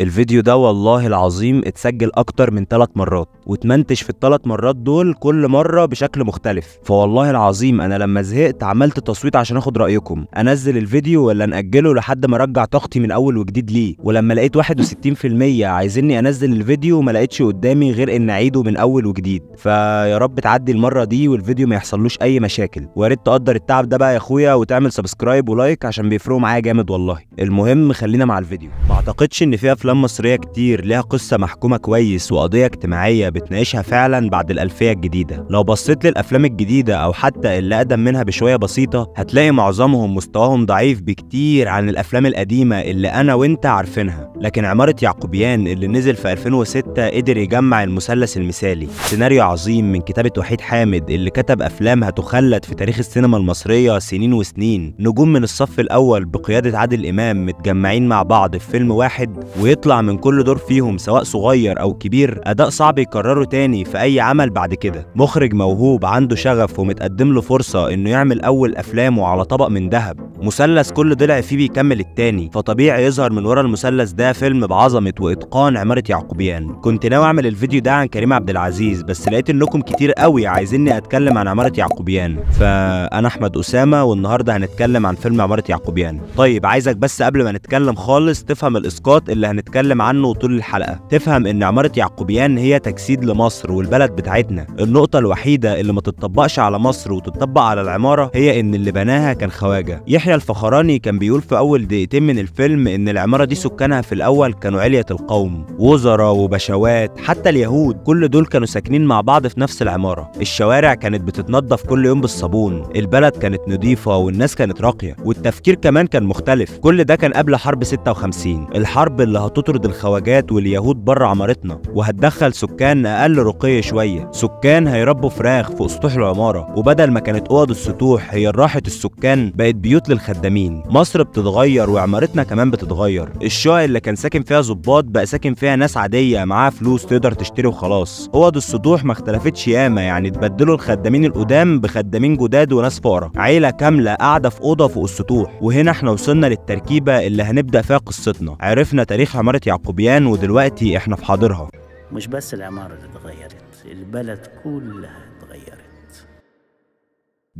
الفيديو ده والله العظيم اتسجل اكتر من ثلاث مرات واتمنتج في الثلاث مرات دول كل مره بشكل مختلف فوالله العظيم انا لما زهقت عملت تصويت عشان اخد رايكم انزل الفيديو ولا ناجله لحد ما ارجع طاقتي من اول وجديد ليه ولما لقيت 61% عايزيني انزل الفيديو ما لقيتش قدامي غير ان اعيده من اول وجديد فيا رب تعدي المره دي والفيديو ما يحصلوش اي مشاكل ويا ريت تقدر التعب ده بقى يا اخويا وتعمل سبسكرايب ولايك عشان بيفرقوا معايا جامد والله المهم خلينا مع الفيديو مع اعتقدش ان في افلام مصريه كتير ليها قصه محكومه كويس وقضيه اجتماعيه بتناقشها فعلا بعد الالفيه الجديده لو بصيت للافلام الجديده او حتى اللي اقدم منها بشويه بسيطه هتلاقي معظمهم مستواهم ضعيف بكتير عن الافلام القديمه اللي انا وانت عارفينها لكن عماره يعقوبيان اللي نزل في 2006 قدر يجمع المثلث المثالي سيناريو عظيم من كتابه وحيد حامد اللي كتب افلام هتخلد في تاريخ السينما المصريه سنين وسنين نجوم من الصف الاول بقياده عادل امام متجمعين مع بعض في فيلم واحد ويطلع من كل دور فيهم سواء صغير أو كبير أداء صعب يكرره تاني في أي عمل بعد كده مخرج موهوب عنده شغف ومتقدم له فرصة إنه يعمل أول أفلامه على طبق من ذهب مثلث كل ضلع فيه بيكمل التاني فطبيعي يظهر من ورا المثلث ده فيلم بعظمة وإتقان عمارة يعقوبيان كنت ناوي أعمل الفيديو ده عن كريم عبد العزيز بس لقيت إنكم كتير قوي عايزيني أتكلم عن عمارة يعقوبيان فأنا أحمد أسامة والنهاردة هنتكلم عن فيلم عمارة يعقوبيان طيب عايزك بس قبل ما نتكلم خالص تفهم الإسقاط اللي هنتكلم عنه طول الحلقة تفهم إن عمارة يعقوبيان هي تجسيد لمصر والبلد بتاعتنا النقطة الوحيدة اللي ما تتطبقش على مصر وتتطبق على العمارة هي إن اللي بناها كان خواجة يحيى الفخراني كان بيقول في أول دقيقتين من الفيلم إن العمارة دي سكانها في الأول كانوا علية القوم وزراء وبشوات حتى اليهود كل دول كانوا ساكنين مع بعض في نفس العمارة الشوارع كانت بتتنضف كل يوم بالصابون البلد كانت نظيفة والناس كانت راقية والتفكير كمان كان مختلف كل ده كان قبل حرب 56 الحرب اللي هتطرد الخواجات واليهود بره عمارتنا وهتدخل سكان اقل رقي شويه سكان هيربوا فراخ فوق سطوح العماره وبدل ما كانت اوض السطوح هي راحه السكان بقت بيوت للخدامين مصر بتتغير وعمارتنا كمان بتتغير الشقق اللي كان ساكن فيها ظباط بقى ساكن فيها ناس عاديه معاها فلوس تقدر تشتري وخلاص اوض السطوح ما اختلفتش ياما يعني تبدلوا الخدامين القدام بخدامين جداد وناس فقراء عيله كامله قاعده في اوضه فوق السطوح وهنا احنا وصلنا للتركيبه اللي هنبدا فيها قصتنا عرفنا تاريخ عمارة يعقوبيان ودلوقتي احنا في حاضرها مش بس العمارة اللي اتغيرت البلد كلها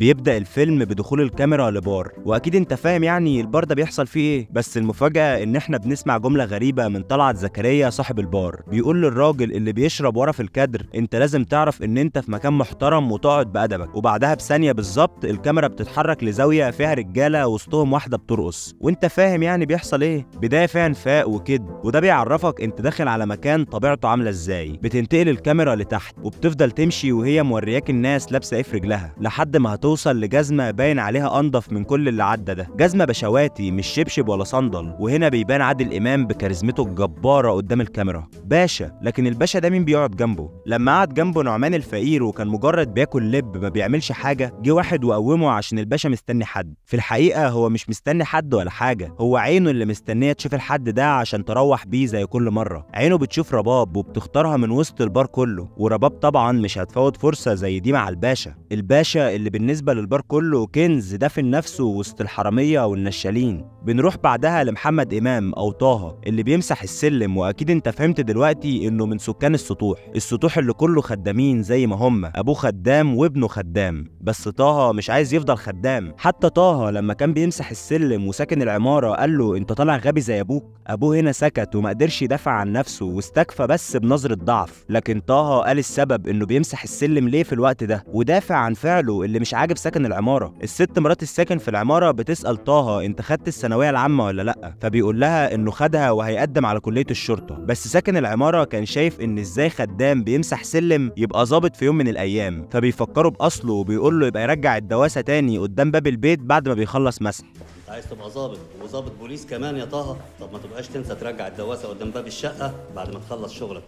بيبدا الفيلم بدخول الكاميرا لبار واكيد انت فاهم يعني البار ده بيحصل فيه ايه بس المفاجاه ان احنا بنسمع جمله غريبه من طلعت زكريا صاحب البار بيقول للراجل اللي بيشرب ورا في الكادر انت لازم تعرف ان انت في مكان محترم وتقعد بادبك وبعدها بثانيه بالظبط الكاميرا بتتحرك لزاويه فيها رجاله وسطهم واحده بترقص وانت فاهم يعني بيحصل ايه بدايه فيها انفاق وكد وده بيعرفك انت داخل على مكان طبيعته عامله ازاي بتنتقل الكاميرا لتحت وبتفضل تمشي وهي مورياك الناس لابسه ايه في رجلها لحد ما هتوصل توصل لجزمه باين عليها انضف من كل اللي عدى ده جزمه بشواتي مش شبشب ولا صندل وهنا بيبان عادل امام بكاريزمته الجباره قدام الكاميرا باشا لكن الباشا ده مين بيقعد جنبه لما قعد جنبه نعمان الفقير وكان مجرد بياكل لب ما بيعملش حاجه جه واحد وقومه عشان الباشا مستني حد في الحقيقه هو مش مستني حد ولا حاجه هو عينه اللي مستنيه تشوف الحد ده عشان تروح بيه زي كل مره عينه بتشوف رباب وبتختارها من وسط البار كله ورباب طبعا مش هتفوت فرصه زي دي مع الباشا الباشا اللي بالنسبه بالنسبة للبار كله كنز دافن نفسه وسط الحرامية والنشالين بنروح بعدها لمحمد إمام أو طه اللي بيمسح السلم وأكيد أنت فهمت دلوقتي إنه من سكان السطوح السطوح اللي كله خدامين زي ما هم أبوه خدام وابنه خدام بس طه مش عايز يفضل خدام حتى طه لما كان بيمسح السلم وساكن العمارة قال له أنت طالع غبي زي أبوك أبوه هنا سكت وما قدرش يدافع عن نفسه واستكفى بس بنظرة ضعف لكن طه قال السبب إنه بيمسح السلم ليه في الوقت ده ودافع عن فعله اللي مش عاجب ساكن العماره الست مرات الساكن في العماره بتسال طه انت خدت الثانويه العامه ولا لا فبيقول لها انه خدها وهيقدم على كليه الشرطه بس ساكن العماره كان شايف ان ازاي خدام بيمسح سلم يبقى ظابط في يوم من الايام فبيفكره باصله وبيقول له يبقى يرجع الدواسه تاني قدام باب البيت بعد ما بيخلص مسح عايز تبقى ظابط وظابط بوليس كمان يا طه طب ما تبقاش تنسى ترجع الدواسه قدام باب الشقه بعد ما تخلص شغلك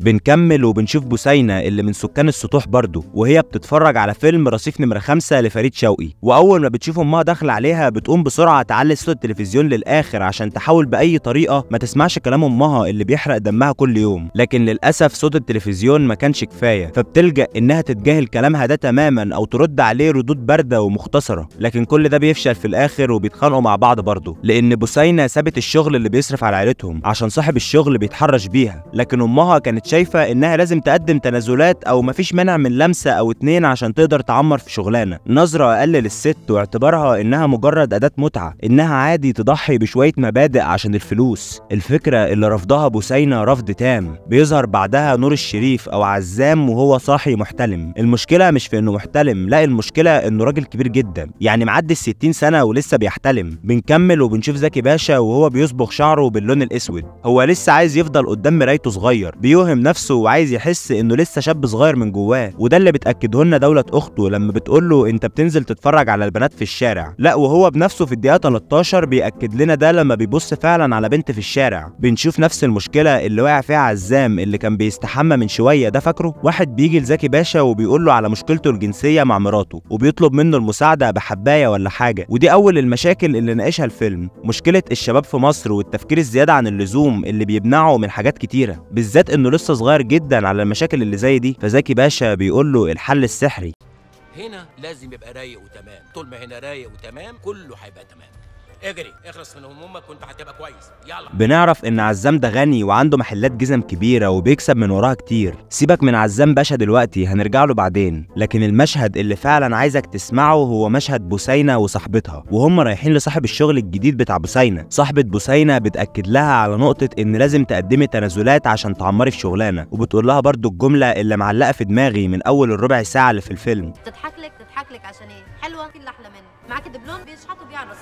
بنكمل وبنشوف بوسينة اللي من سكان السطوح برضه وهي بتتفرج على فيلم رصيف نمرة خمسة لفريد شوقي وأول ما بتشوف أمها داخلة عليها بتقوم بسرعة تعلي صوت التلفزيون للآخر عشان تحاول بأي طريقة ما تسمعش كلام أمها اللي بيحرق دمها كل يوم لكن للأسف صوت التلفزيون ما كانش كفاية فبتلجأ إنها تتجاهل كلامها ده تماما أو ترد عليه ردود باردة ومختصرة لكن كل ده بيفشل في الآخر وبيتخانقوا مع بعض برضه لأن بوسينة سابت الشغل اللي بيصرف على عيلتهم عشان صاحب الشغل بيتحرش بيها لكن أمها كانت شايفه انها لازم تقدم تنازلات او مفيش مانع من لمسه او اتنين عشان تقدر تعمر في شغلانه نظره اقل للست واعتبارها انها مجرد اداه متعه انها عادي تضحي بشويه مبادئ عشان الفلوس الفكره اللي رفضها بوسينه رفض تام بيظهر بعدها نور الشريف او عزام وهو صاحي محتلم المشكله مش في انه محتلم لا المشكله انه راجل كبير جدا يعني معدي ال 60 سنه ولسه بيحتلم بنكمل وبنشوف زكي باشا وهو بيصبغ شعره باللون الاسود هو لسه عايز يفضل قدام مرايته صغير بيوهم صارم نفسه وعايز يحس انه لسه شاب صغير من جواه وده اللي بتاكده لنا دوله اخته لما بتقول له انت بتنزل تتفرج على البنات في الشارع لا وهو بنفسه في الدقيقه 13 بياكد لنا ده لما بيبص فعلا على بنت في الشارع بنشوف نفس المشكله اللي وقع فيها عزام اللي كان بيستحمى من شويه ده فاكره واحد بيجي لزكي باشا وبيقول له على مشكلته الجنسيه مع مراته وبيطلب منه المساعده بحبايه ولا حاجه ودي اول المشاكل اللي ناقشها الفيلم مشكله الشباب في مصر والتفكير الزياده عن اللزوم اللي بيمنعه من حاجات كتيره بالذات انه لسه لسه صغير جدا على المشاكل اللي زي دي فزكي باشا بيقول له الحل السحري هنا لازم يبقى رايق وتمام طول ما هنا رايق وتمام كله هيبقى تمام اجري اخلص من همومك وانت هتبقى كويس يلا بنعرف ان عزام ده غني وعنده محلات جزم كبيره وبيكسب من وراها كتير سيبك من عزام باشا دلوقتي هنرجع له بعدين لكن المشهد اللي فعلا عايزك تسمعه هو مشهد بوسينه وصاحبتها وهم رايحين لصاحب الشغل الجديد بتاع بوسينه صاحبه بوسينه بتاكد لها على نقطه ان لازم تقدمي تنازلات عشان تعمري في شغلانه وبتقول لها برده الجمله اللي معلقه في دماغي من اول الربع ساعه اللي في الفيلم تضحك لك تضحك لك عشان ايه حلوه اللي احلى منك معاك دبلوم بيشحت وبيعرف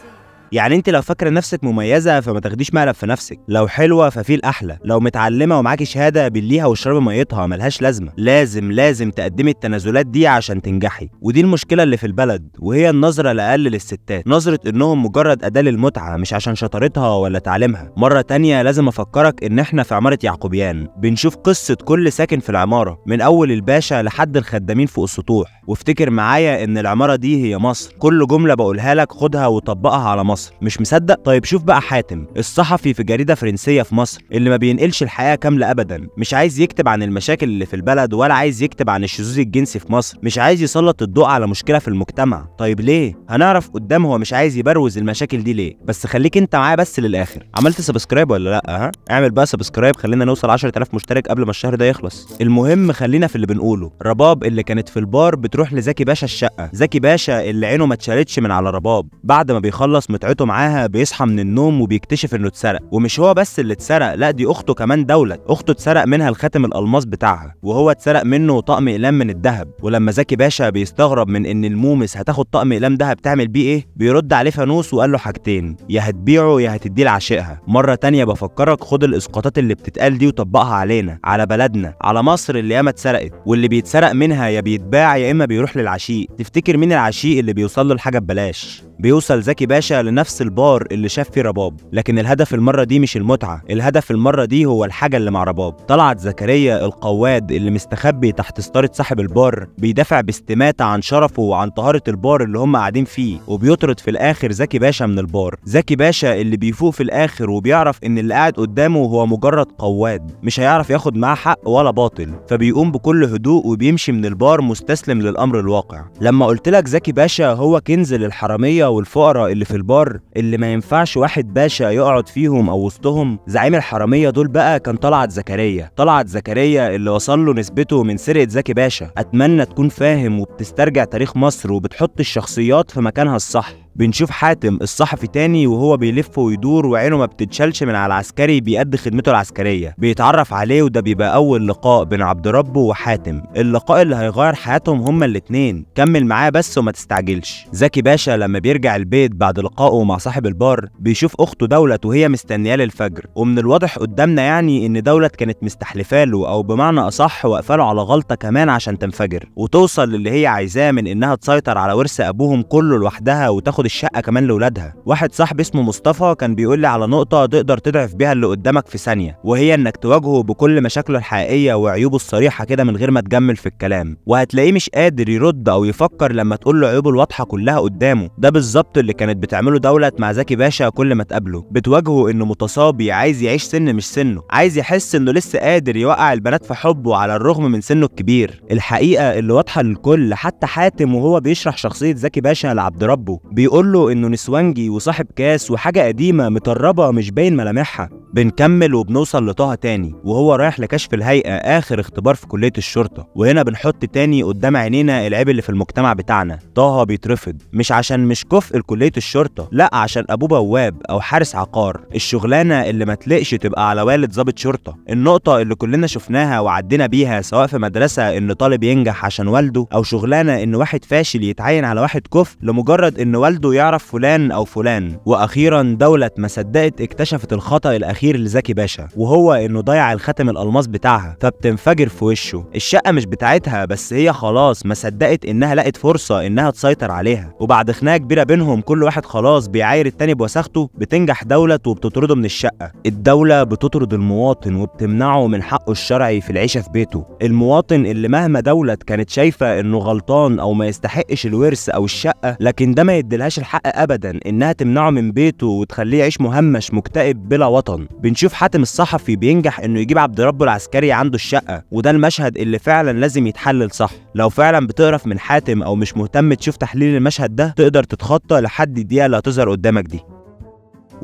يعني انت لو فاكره نفسك مميزه فما تاخديش مقلب في نفسك لو حلوه ففي الاحلى لو متعلمه ومعاكي شهاده بليها واشربي ميتها ملهاش لازمه لازم لازم تقدمي التنازلات دي عشان تنجحي ودي المشكله اللي في البلد وهي النظره الاقل للستات نظره انهم مجرد اداه للمتعه مش عشان شطارتها ولا تعليمها مره تانية لازم افكرك ان احنا في عماره يعقوبيان بنشوف قصه كل ساكن في العماره من اول الباشا لحد الخدامين فوق السطوح وافتكر معايا ان العماره دي هي مصر كل جمله بقولها لك خدها وطبقها على مصر مصر مش مصدق طيب شوف بقى حاتم الصحفي في جريده فرنسيه في مصر اللي ما بينقلش الحياه كامله ابدا مش عايز يكتب عن المشاكل اللي في البلد ولا عايز يكتب عن الشذوذ الجنسي في مصر مش عايز يسلط الضوء على مشكله في المجتمع طيب ليه هنعرف قدام هو مش عايز يبروز المشاكل دي ليه بس خليك انت معايا بس للاخر عملت سبسكرايب ولا لا ها اعمل بقى سبسكرايب خلينا نوصل 10000 مشترك قبل ما الشهر ده يخلص المهم خلينا في اللي بنقوله رباب اللي كانت في البار بتروح لزكي باشا الشقه زكي باشا اللي عينه ما اتشالتش من على رباب بعد ما بيخلص متعود صاحبته معاها بيصحى من النوم وبيكتشف انه اتسرق ومش هو بس اللي اتسرق لا دي اخته كمان دولت اخته اتسرق منها الخاتم الالماس بتاعها وهو اتسرق منه طقم اقلام من الذهب ولما زكي باشا بيستغرب من ان المومس هتاخد طقم اقلام دهب تعمل بيه ايه بيرد عليه فانوس وقال له حاجتين يا هتبيعه يا هتديه لعشقها مره تانية بفكرك خد الاسقاطات اللي بتتقال دي وطبقها علينا على بلدنا على مصر اللي ياما اتسرقت واللي بيتسرق منها يا بيتباع يا اما بيروح للعشيق تفتكر مين العشيق اللي بيوصل له الحاجه ببلاش بيوصل زكي باشا لنفس البار اللي شاف فيه رباب لكن الهدف المرة دي مش المتعة الهدف المرة دي هو الحاجة اللي مع رباب طلعت زكريا القواد اللي مستخبي تحت ستارة صاحب البار بيدافع باستماتة عن شرفه وعن طهارة البار اللي هم قاعدين فيه وبيطرد في الآخر زكي باشا من البار زكي باشا اللي بيفوق في الآخر وبيعرف إن اللي قاعد قدامه هو مجرد قواد مش هيعرف ياخد معاه حق ولا باطل فبيقوم بكل هدوء وبيمشي من البار مستسلم للأمر الواقع لما قلت لك زكي باشا هو كنز للحرامية والفقراء اللي في البار اللي ما ينفعش واحد باشا يقعد فيهم او وسطهم زعيم الحراميه دول بقى كان طلعت زكريا طلعت زكريا اللي وصل له نسبته من سرقه زكي باشا اتمنى تكون فاهم وبتسترجع تاريخ مصر وبتحط الشخصيات في مكانها الصح بنشوف حاتم الصحفي تاني وهو بيلف ويدور وعينه ما بتتشالش من على العسكري بيأدي خدمته العسكرية بيتعرف عليه وده بيبقى أول لقاء بين عبد ربه وحاتم اللقاء اللي هيغير حياتهم هما الاتنين كمل معاه بس وما تستعجلش زكي باشا لما بيرجع البيت بعد لقائه مع صاحب البار بيشوف أخته دولت وهي مستنياه للفجر ومن الواضح قدامنا يعني إن دولت كانت مستحلفاله أو بمعنى أصح واقفاله على غلطة كمان عشان تنفجر وتوصل للي هي عايزاه من إنها تسيطر على ورث أبوهم كله لوحدها وتاخد تاخد الشقه كمان لاولادها واحد صاحبي اسمه مصطفى كان بيقول لي على نقطه تقدر تضعف بيها اللي قدامك في ثانيه وهي انك تواجهه بكل مشاكله الحقيقيه وعيوبه الصريحه كده من غير ما تجمل في الكلام وهتلاقيه مش قادر يرد او يفكر لما تقول له عيوبه الواضحه كلها قدامه ده بالظبط اللي كانت بتعمله دولت مع زكي باشا كل ما تقابله بتواجهه انه متصابي عايز يعيش سن مش سنه عايز يحس انه لسه قادر يوقع البنات في حبه على الرغم من سنه الكبير الحقيقه اللي واضحه للكل حتى حاتم وهو بيشرح شخصيه زكي باشا لعبد ربه بيقول بيقول له انه نسوانجي وصاحب كاس وحاجه قديمه مطربه مش باين ملامحها بنكمل وبنوصل لطه تاني وهو رايح لكشف الهيئه اخر اختبار في كليه الشرطه وهنا بنحط تاني قدام عينينا العيب اللي في المجتمع بتاعنا طه بيترفض مش عشان مش كفء لكليه الشرطه لا عشان ابوه بواب او حارس عقار الشغلانه اللي ما تلقش تبقى على والد ضابط شرطه النقطه اللي كلنا شفناها وعدينا بيها سواء في مدرسه ان طالب ينجح عشان والده او شغلانه ان واحد فاشل يتعين على واحد كفء لمجرد ان والده برضه يعرف فلان أو فلان وأخيرا دولة ما صدقت اكتشفت الخطأ الأخير لزكي باشا وهو إنه ضيع الخاتم الألماس بتاعها فبتنفجر في وشه الشقة مش بتاعتها بس هي خلاص ما صدقت إنها لقت فرصة إنها تسيطر عليها وبعد خناقة كبيرة بينهم كل واحد خلاص بيعاير التاني بوساخته بتنجح دولة وبتطرده من الشقة الدولة بتطرد المواطن وبتمنعه من حقه الشرعي في العيشة في بيته المواطن اللي مهما دولة كانت شايفة إنه غلطان أو ما يستحقش الورث أو الشقة لكن ده ما يديلهاش عندهاش الحق ابدا انها تمنعه من بيته وتخليه يعيش مهمش مكتئب بلا وطن بنشوف حاتم الصحفي بينجح انه يجيب عبد ربه العسكري عنده الشقه وده المشهد اللي فعلا لازم يتحلل صح لو فعلا بتقرف من حاتم او مش مهتم تشوف تحليل المشهد ده تقدر تتخطى لحد الدقيقه اللي هتظهر قدامك دي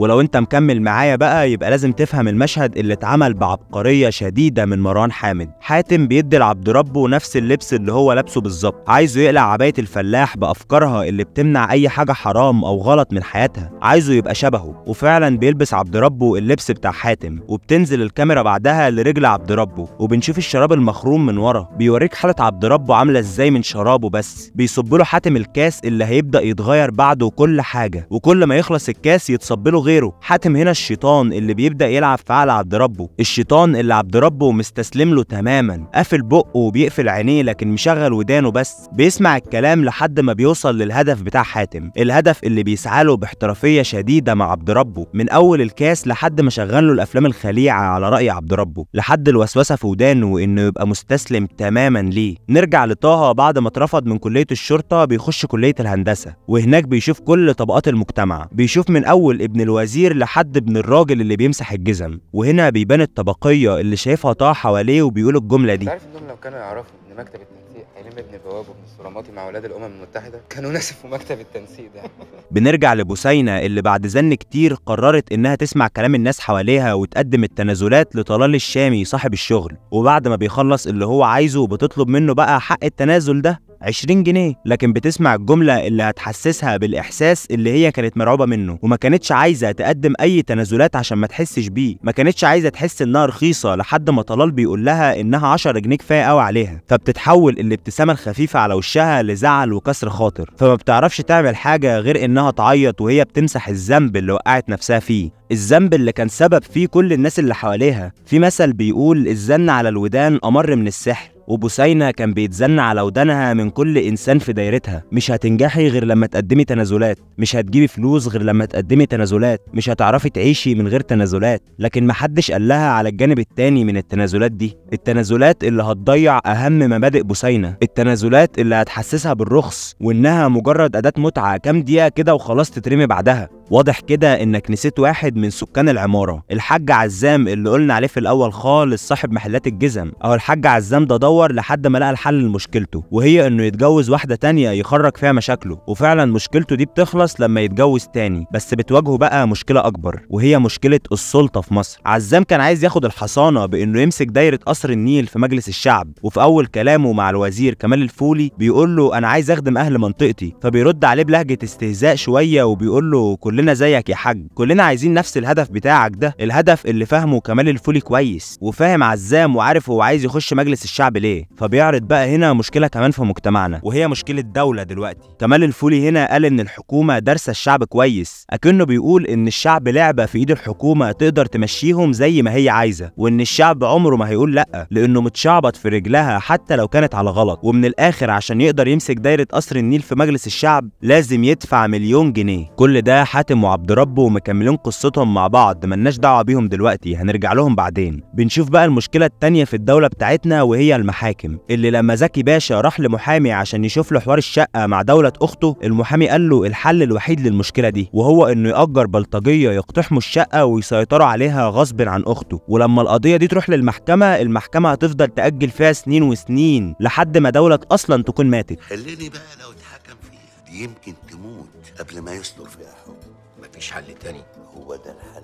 ولو انت مكمل معايا بقى يبقى لازم تفهم المشهد اللي اتعمل بعبقريه شديده من مروان حامد حاتم بيدي لعبد ربه نفس اللبس اللي هو لابسه بالظبط عايزه يقلع عبايه الفلاح بافكارها اللي بتمنع اي حاجه حرام او غلط من حياتها عايزه يبقى شبهه وفعلا بيلبس عبد ربه اللبس بتاع حاتم وبتنزل الكاميرا بعدها لرجل عبد ربه وبنشوف الشراب المخروم من ورا بيوريك حاله عبد ربه عامله ازاي من شرابه بس بيصب له حاتم الكاس اللي هيبدا يتغير بعده كل حاجه وكل ما يخلص الكاس يتصب له غيره حاتم هنا الشيطان اللي بيبدا يلعب فعل عبد ربه الشيطان اللي عبد ربه مستسلم له تماما قافل بقه وبيقفل عينيه لكن مشغل ودانه بس بيسمع الكلام لحد ما بيوصل للهدف بتاع حاتم الهدف اللي بيسعى له باحترافيه شديده مع عبد ربه من اول الكاس لحد ما شغل له الافلام الخليعه على راي عبد ربه لحد الوسوسه في ودانه انه يبقى مستسلم تماما ليه نرجع لطه بعد ما اترفض من كليه الشرطه بيخش كليه الهندسه وهناك بيشوف كل طبقات المجتمع بيشوف من اول ابن الوزير لحد ابن الراجل اللي بيمسح الجزم وهنا بيبان الطبقيه اللي شايفها طه حواليه وبيقول الجمله دي عارف انهم لو كانوا يعرفوا ان مكتب التنسيق هيلم ابن البواب وابن الصراماتي مع اولاد الامم المتحده كانوا نسفوا مكتب التنسيق ده بنرجع لبوسينا اللي بعد زن كتير قررت انها تسمع كلام الناس حواليها وتقدم التنازلات لطلال الشامي صاحب الشغل وبعد ما بيخلص اللي هو عايزه بتطلب منه بقى حق التنازل ده 20 جنيه لكن بتسمع الجمله اللي هتحسسها بالاحساس اللي هي كانت مرعوبه منه وما كانتش عايزه تقدم اي تنازلات عشان ما تحسش بيه ما كانتش عايزه تحس انها رخيصه لحد ما طلال بيقول لها انها 10 جنيه كفايه قوي عليها فبتتحول الابتسامه الخفيفه على وشها لزعل وكسر خاطر فما بتعرفش تعمل حاجه غير انها تعيط وهي بتمسح الذنب اللي وقعت نفسها فيه الذنب اللي كان سبب فيه كل الناس اللي حواليها في مثل بيقول الزن على الودان امر من السحر وبوسينة كان بيتزن على ودانها من كل إنسان في دايرتها مش هتنجحي غير لما تقدمي تنازلات مش هتجيبي فلوس غير لما تقدمي تنازلات مش هتعرفي تعيشي من غير تنازلات لكن محدش قال لها على الجانب التاني من التنازلات دي التنازلات اللي هتضيع أهم مبادئ بوسينة التنازلات اللي هتحسسها بالرخص وإنها مجرد أداة متعة كام دقيقة كده وخلاص تترمي بعدها واضح كده انك نسيت واحد من سكان العماره الحاج عزام اللي قلنا عليه في الاول خالص صاحب محلات الجزم او الحاج عزام ده يدور لحد ما لقى الحل لمشكلته وهي انه يتجوز واحده تانية يخرج فيها مشاكله وفعلا مشكلته دي بتخلص لما يتجوز تاني بس بتواجهه بقى مشكله اكبر وهي مشكله السلطه في مصر عزام كان عايز ياخد الحصانه بانه يمسك دايره قصر النيل في مجلس الشعب وفي اول كلامه مع الوزير كمال الفولي بيقول له انا عايز اخدم اهل منطقتي فبيرد عليه بلهجه استهزاء شويه وبيقول له كلنا زيك يا حاج كلنا عايزين نفس الهدف بتاعك ده الهدف اللي فاهمه كمال الفولي كويس وفاهم عزام وعارف هو عايز يخش مجلس الشعب هنعمل ايه فبيعرض بقى هنا مشكله كمان في مجتمعنا وهي مشكله دوله دلوقتي كمال الفولي هنا قال ان الحكومه دارسه الشعب كويس اكنه بيقول ان الشعب لعبه في ايد الحكومه تقدر تمشيهم زي ما هي عايزه وان الشعب عمره ما هيقول لا لانه متشعبط في رجلها حتى لو كانت على غلط ومن الاخر عشان يقدر يمسك دايره قصر النيل في مجلس الشعب لازم يدفع مليون جنيه كل ده حاتم وعبد ربه ومكملين قصتهم مع بعض ملناش دعوه بيهم دلوقتي هنرجع لهم بعدين بنشوف بقى المشكله التانيه في الدوله بتاعتنا وهي الم المحاكم اللي لما زكي باشا راح لمحامي عشان يشوف له حوار الشقه مع دوله اخته المحامي قال له الحل الوحيد للمشكله دي وهو انه ياجر بلطجيه يقتحموا الشقه ويسيطروا عليها غصب عن اخته ولما القضيه دي تروح للمحكمه المحكمه هتفضل تاجل فيها سنين وسنين لحد ما دوله اصلا تكون ماتت خليني بقى لو اتحكم فيها يمكن تموت قبل ما يصدر فيها حكم مفيش حل تاني هو ده الحل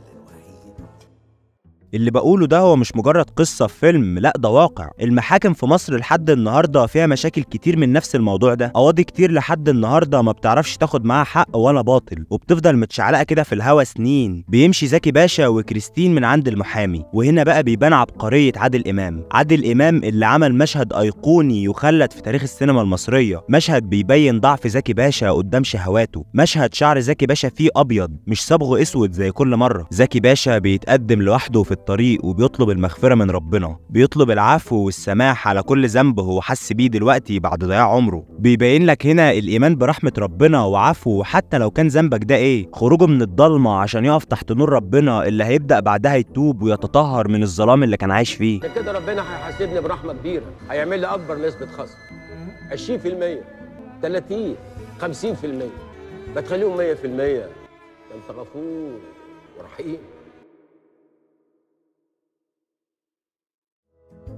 اللي بقوله ده هو مش مجرد قصة في فيلم لا ده واقع المحاكم في مصر لحد النهاردة فيها مشاكل كتير من نفس الموضوع ده قواضي كتير لحد النهاردة ما بتعرفش تاخد معاها حق ولا باطل وبتفضل متشعلقة كده في الهوا سنين بيمشي زكي باشا وكريستين من عند المحامي وهنا بقى بيبان عبقرية عادل إمام عادل إمام اللي عمل مشهد أيقوني يخلد في تاريخ السينما المصرية مشهد بيبين ضعف زكي باشا قدام شهواته مشهد شعر زكي باشا فيه أبيض مش صبغه أسود زي كل مرة زكي باشا بيتقدم لوحده في الطريق وبيطلب المغفرة من ربنا بيطلب العفو والسماح على كل ذنب هو حس بيه دلوقتي بعد ضياع عمره بيبين لك هنا الإيمان برحمة ربنا وعفوه حتى لو كان ذنبك ده إيه خروجه من الضلمة عشان يقف تحت نور ربنا اللي هيبدأ بعدها يتوب ويتطهر من الظلام اللي كان عايش فيه كده ربنا هيحاسبني برحمة كبيرة هيعمل لي أكبر نسبة خصم 20% 30 50% ما تخليهم 100% انت غفور ورحيم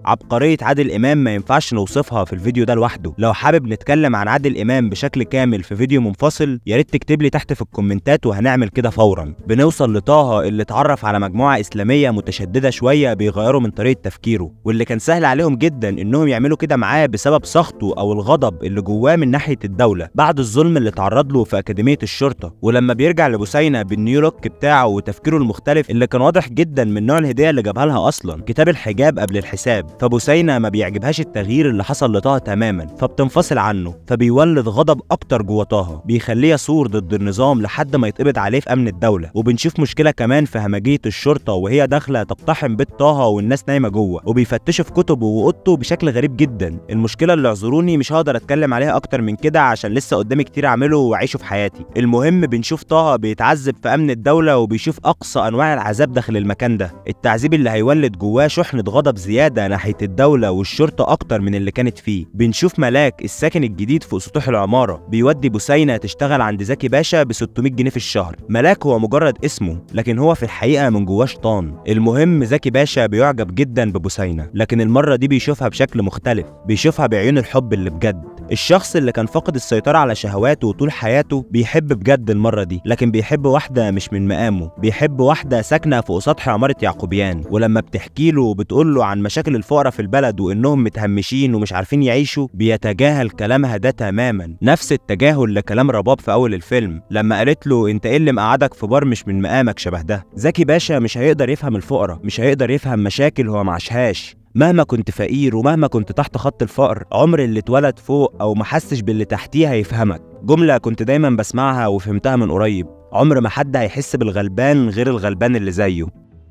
عبقرية عادل إمام ما ينفعش نوصفها في الفيديو ده لوحده لو حابب نتكلم عن عادل إمام بشكل كامل في فيديو منفصل يا ريت تكتب لي تحت في الكومنتات وهنعمل كده فورا بنوصل لطه اللي اتعرف على مجموعة إسلامية متشددة شوية بيغيروا من طريقة تفكيره واللي كان سهل عليهم جدا إنهم يعملوا كده معاه بسبب سخطه أو الغضب اللي جواه من ناحية الدولة بعد الظلم اللي اتعرض له في أكاديمية الشرطة ولما بيرجع لبوسينا بالنيولوك بتاعه وتفكيره المختلف اللي كان واضح جدا من نوع الهدية اللي جابها لها أصلا كتاب الحجاب قبل الحساب فبوسينة ما بيعجبهاش التغيير اللي حصل لطه تماما فبتنفصل عنه فبيولد غضب اكتر جوه طه بيخليه يثور ضد النظام لحد ما يتقبض عليه في امن الدوله وبنشوف مشكله كمان في همجيه الشرطه وهي داخله تقتحم بيت طه والناس نايمه جوه وبيفتشوا في كتبه واوضته بشكل غريب جدا المشكله اللي اعذروني مش هقدر اتكلم عليها اكتر من كده عشان لسه قدامي كتير اعمله واعيشه في حياتي المهم بنشوف طه بيتعذب في امن الدوله وبيشوف اقصى انواع العذاب داخل المكان ده التعذيب اللي هيولد جواه شحنه غضب زياده ناحية الدولة والشرطة أكتر من اللي كانت فيه بنشوف ملاك الساكن الجديد فوق سطوح العمارة بيودي بوسينة تشتغل عند زكي باشا ب 600 جنيه في الشهر ملاك هو مجرد اسمه لكن هو في الحقيقة من جواه شيطان المهم زكي باشا بيعجب جدا ببوسينة لكن المرة دي بيشوفها بشكل مختلف بيشوفها بعيون الحب اللي بجد الشخص اللي كان فاقد السيطرة على شهواته طول حياته بيحب بجد المرة دي لكن بيحب واحدة مش من مقامه بيحب واحدة ساكنة فوق سطح عمارة يعقوبيان ولما بتحكي له وبتقول له عن مشاكل الفقراء في البلد وإنهم متهمشين ومش عارفين يعيشوا بيتجاهل كلامها ده تماما نفس التجاهل لكلام رباب في أول الفيلم لما قالت له أنت إيه اللي مقعدك في بار مش من مقامك شبه ده زكي باشا مش هيقدر يفهم الفقراء مش هيقدر يفهم مشاكل هو معشهاش مهما كنت فقير ومهما كنت تحت خط الفقر عمر اللي اتولد فوق او ما حسش باللي تحتيه هيفهمك جمله كنت دايما بسمعها وفهمتها من قريب عمر ما حد هيحس بالغلبان غير الغلبان اللي زيه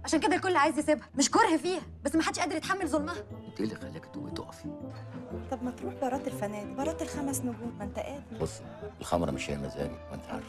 عشان كده الكل عايز يسيبها مش كره فيها بس ما حدش قادر يتحمل ظلمها انت ايه اللي خلاك تقومي تقفي طب ما تروح برات الفنادق برات الخمس نجوم ما انت قادر بص الخمره مش هي مزاجي ما انت عارف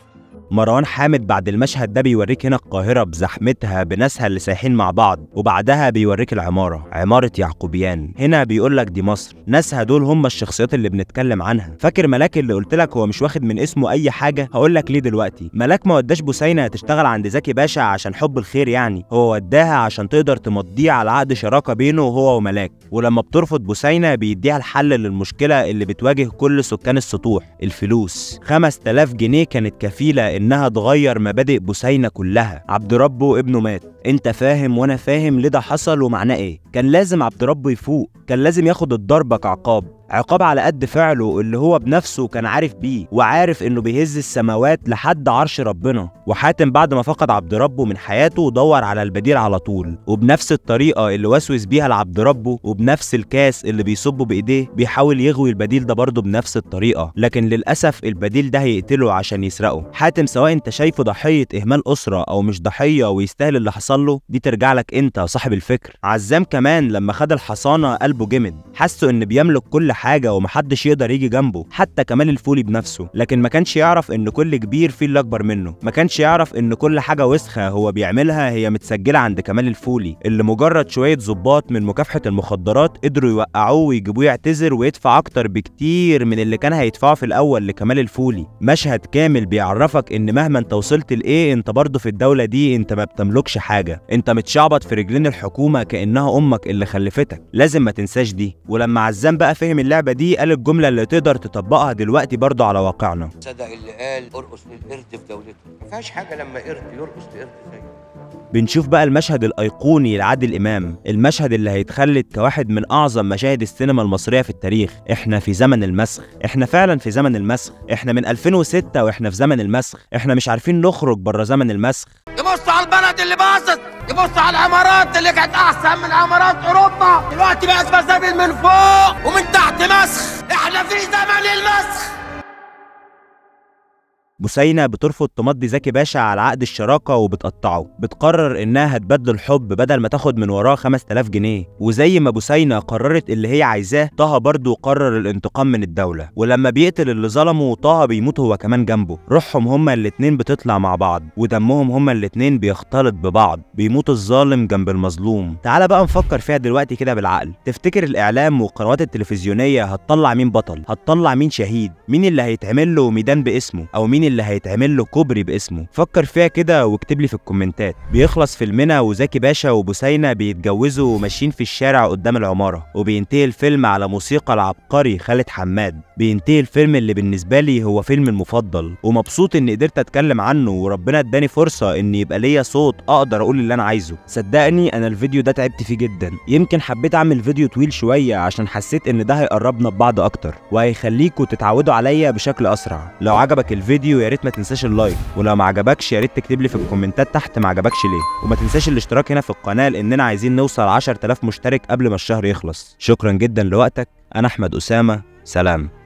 مروان حامد بعد المشهد ده بيوريك هنا القاهره بزحمتها بناسها اللي سايحين مع بعض وبعدها بيوريك العماره عماره يعقوبيان هنا بيقول لك دي مصر ناسها دول هم الشخصيات اللي بنتكلم عنها فاكر ملاك اللي قلت لك هو مش واخد من اسمه اي حاجه هقول لك ليه دلوقتي ملاك ما وداش بوسينه تشتغل عند زكي باشا عشان حب الخير يعني هو وداها عشان تقدر تمضيه على عقد شراكه بينه وهو وملاك ولما بترفض بوسينه بيديها الحل حل للمشكلة اللي بتواجه كل سكان السطوح الفلوس 5000 جنيه كانت كفيلة إنها تغير مبادئ بوسينة كلها عبد ربه ابنه مات انت فاهم وانا فاهم ليه ده حصل ومعناه ايه كان لازم عبد ربه يفوق كان لازم ياخد الضربة كعقاب عقاب على قد فعله اللي هو بنفسه كان عارف بيه وعارف انه بيهز السماوات لحد عرش ربنا وحاتم بعد ما فقد عبد ربه من حياته دور على البديل على طول وبنفس الطريقه اللي وسوس بيها لعبد ربه وبنفس الكاس اللي بيصبه بايديه بيحاول يغوي البديل ده برضه بنفس الطريقه لكن للاسف البديل ده هيقتله عشان يسرقه حاتم سواء انت شايفه ضحيه اهمال اسره او مش ضحيه ويستاهل اللي حصل له دي ترجع لك انت صاحب الفكر عزام كمان لما خد الحصانه قلبه جمد حسه ان بيملك كل حاجه ومحدش يقدر يجي جنبه حتى كمال الفولي بنفسه لكن ما كانش يعرف ان كل كبير فيه اللي اكبر منه ما كانش يعرف ان كل حاجه وسخه هو بيعملها هي متسجله عند كمال الفولي اللي مجرد شويه ظباط من مكافحه المخدرات قدروا يوقعوه ويجيبوه يعتذر ويدفع اكتر بكتير من اللي كان هيدفعه في الاول لكمال الفولي مشهد كامل بيعرفك ان مهما انت وصلت لايه انت برضه في الدوله دي انت ما بتملكش حاجه انت متشعبط في رجلين الحكومه كانها امك اللي خلفتك لازم ما تنساش دي ولما عزام بقى فهم اللعبه دي قال الجمله اللي تقدر تطبقها دلوقتي برضه على واقعنا صدق اللي قال ارقص للقرد في دولته ما فيهاش حاجه لما قرد يرقص لقرد زيه بنشوف بقى المشهد الايقوني لعادل امام المشهد اللي هيتخلد كواحد من اعظم مشاهد السينما المصريه في التاريخ احنا في زمن المسخ احنا فعلا في زمن المسخ احنا من 2006 واحنا في زمن المسخ احنا مش عارفين نخرج بره زمن المسخ يبص على البلد اللي باظت يبص على العمارات اللي كانت احسن من عمارات اوروبا دلوقتي بقت مزابل من فوق ومن تحت مسخ احنا في زمن المسخ بوسينة بترفض تمضي زكي باشا على عقد الشراكة وبتقطعه بتقرر إنها هتبدل الحب بدل ما تاخد من وراه 5000 جنيه وزي ما بوسينة قررت اللي هي عايزاه طه برضه قرر الانتقام من الدولة ولما بيقتل اللي ظلمه طه بيموت هو كمان جنبه روحهم هما الاتنين بتطلع مع بعض ودمهم هما الاتنين بيختلط ببعض بيموت الظالم جنب المظلوم تعال بقى نفكر فيها دلوقتي كده بالعقل تفتكر الإعلام والقنوات التلفزيونية هتطلع مين بطل هتطلع مين شهيد مين اللي هيتعمل له ميدان باسمه أو مين اللي هيتعمل له كوبري باسمه فكر فيها كده واكتب لي في الكومنتات بيخلص فيلمنا وزكي باشا وبوسينا بيتجوزوا وماشيين في الشارع قدام العماره وبينتهي الفيلم على موسيقى العبقري خالد حماد بينتهي الفيلم اللي بالنسبه لي هو فيلم المفضل ومبسوط اني قدرت اتكلم عنه وربنا اداني فرصه ان يبقى ليا صوت اقدر اقول اللي انا عايزه صدقني انا الفيديو ده تعبت فيه جدا يمكن حبيت اعمل فيديو طويل شويه عشان حسيت ان ده هيقربنا ببعض اكتر وهيخليكوا تتعودوا عليا بشكل اسرع لو عجبك الفيديو الفيديو يا ريت ما تنساش اللايك ولو ما عجبكش يا ريت تكتب لي في الكومنتات تحت ما عجبكش ليه وما تنساش الاشتراك هنا في القناه لاننا عايزين نوصل 10000 مشترك قبل ما الشهر يخلص شكرا جدا لوقتك انا احمد اسامه سلام